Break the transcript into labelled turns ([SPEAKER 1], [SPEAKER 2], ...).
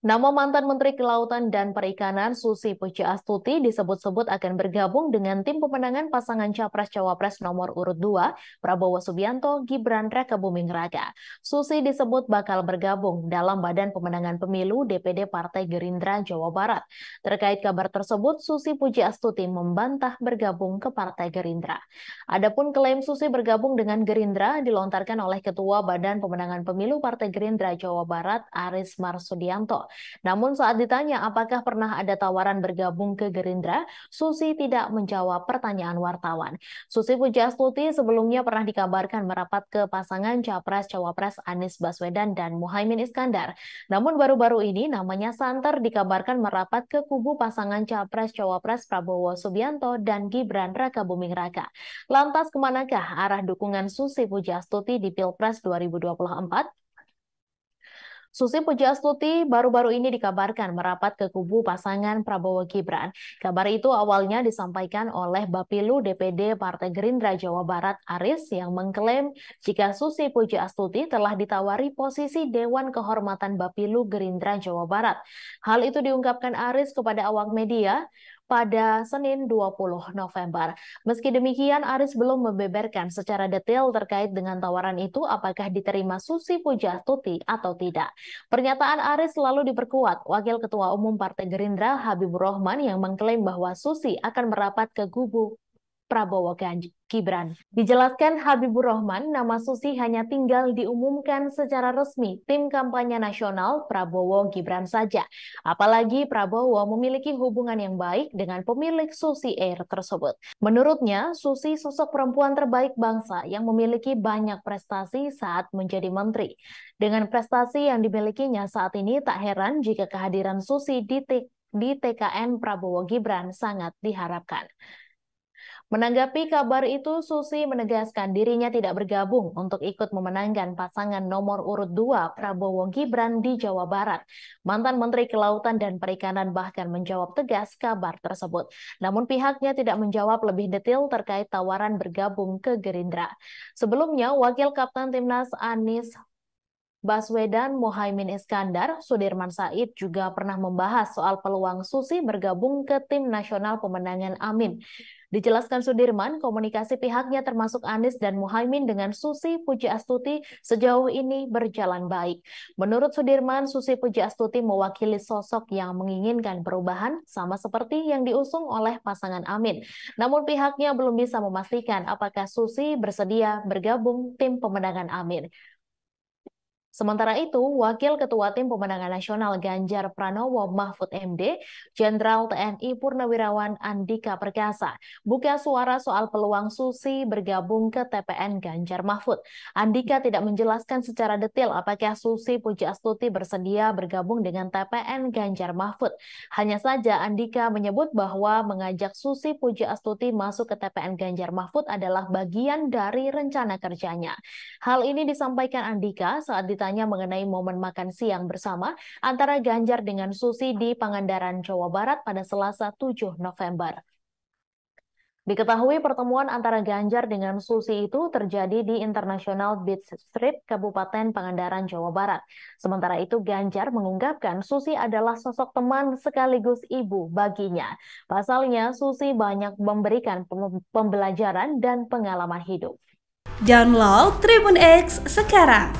[SPEAKER 1] Nama mantan Menteri Kelautan dan Perikanan Susi Pujiastuti disebut-sebut akan bergabung dengan tim pemenangan pasangan Capres-Cawapres nomor urut 2 Prabowo Subianto Gibran Buming Raka. Susi disebut bakal bergabung dalam Badan Pemenangan Pemilu DPD Partai Gerindra Jawa Barat. Terkait kabar tersebut, Susi Pujiastuti membantah bergabung ke Partai Gerindra. Adapun klaim Susi bergabung dengan Gerindra dilontarkan oleh Ketua Badan Pemenangan Pemilu Partai Gerindra Jawa Barat Aris Marsudianto. Namun saat ditanya apakah pernah ada tawaran bergabung ke Gerindra, Susi tidak menjawab pertanyaan wartawan. Susi Pujastuti sebelumnya pernah dikabarkan merapat ke pasangan Capres-Cawapres Anies Baswedan dan Muhaimin Iskandar. Namun baru-baru ini namanya santer dikabarkan merapat ke kubu pasangan Capres-Cawapres Prabowo Subianto dan Gibran Raka Buming Raka. Lantas kemanakah arah dukungan Susi Pujastuti di Pilpres 2024? Susi Pujastuti baru-baru ini dikabarkan merapat ke kubu pasangan Prabowo Gibran. Kabar itu awalnya disampaikan oleh Bapilu DPD Partai Gerindra Jawa Barat Aris yang mengklaim jika Susi Pujastuti telah ditawari posisi Dewan Kehormatan Bapilu Gerindra Jawa Barat. Hal itu diungkapkan Aris kepada awak media pada Senin 20 November. Meski demikian, Aris belum membeberkan secara detail terkait dengan tawaran itu apakah diterima Susi Pujastuti atau tidak. Pernyataan Aris selalu diperkuat Wakil Ketua Umum Partai Gerindra Habibur Rahman yang mengklaim bahwa Susi akan merapat ke gubuk. Prabowo Gibran. Dijelaskan Habibur Rahman, nama Susi hanya tinggal diumumkan secara resmi tim kampanye nasional Prabowo Gibran saja. Apalagi Prabowo memiliki hubungan yang baik dengan pemilik Susi Air tersebut. Menurutnya, Susi sosok perempuan terbaik bangsa yang memiliki banyak prestasi saat menjadi menteri. Dengan prestasi yang dimilikinya saat ini, tak heran jika kehadiran Susi di di TKN Prabowo Gibran sangat diharapkan. Menanggapi kabar itu, Susi menegaskan dirinya tidak bergabung untuk ikut memenangkan pasangan nomor urut 2 Prabowo Gibran di Jawa Barat. Mantan Menteri Kelautan dan Perikanan bahkan menjawab tegas kabar tersebut. Namun pihaknya tidak menjawab lebih detail terkait tawaran bergabung ke Gerindra. Sebelumnya, Wakil Kapten Timnas Anis Baswedan Mohaimin Iskandar, Sudirman Said juga pernah membahas soal peluang Susi bergabung ke tim nasional pemenangan Amin. Dijelaskan Sudirman, komunikasi pihaknya termasuk Anies dan Muhaimin dengan Susi Puji Astuti sejauh ini berjalan baik. Menurut Sudirman, Susi Puji Astuti mewakili sosok yang menginginkan perubahan sama seperti yang diusung oleh pasangan Amin. Namun pihaknya belum bisa memastikan apakah Susi bersedia bergabung tim pemenangan Amin. Sementara itu, Wakil Ketua Tim Pemenangan Nasional Ganjar Pranowo Mahfud MD, Jenderal TNI Purnawirawan Andika Perkasa, buka suara soal peluang Susi bergabung ke TPN Ganjar Mahfud. Andika tidak menjelaskan secara detail apakah Susi Pujiastuti bersedia bergabung dengan TPN Ganjar Mahfud. Hanya saja Andika menyebut bahwa mengajak Susi Pujiastuti masuk ke TPN Ganjar Mahfud adalah bagian dari rencana kerjanya. Hal ini disampaikan Andika saat di ditanya mengenai momen makan siang bersama antara Ganjar dengan Susi di Pangandaran, Jawa Barat pada Selasa 7 November. Diketahui pertemuan antara Ganjar dengan Susi itu terjadi di International Beach Street, Kabupaten Pangandaran, Jawa Barat. Sementara itu Ganjar mengungkapkan Susi adalah sosok teman sekaligus ibu baginya. Pasalnya Susi banyak memberikan pembelajaran dan pengalaman hidup. Download Tribun X sekarang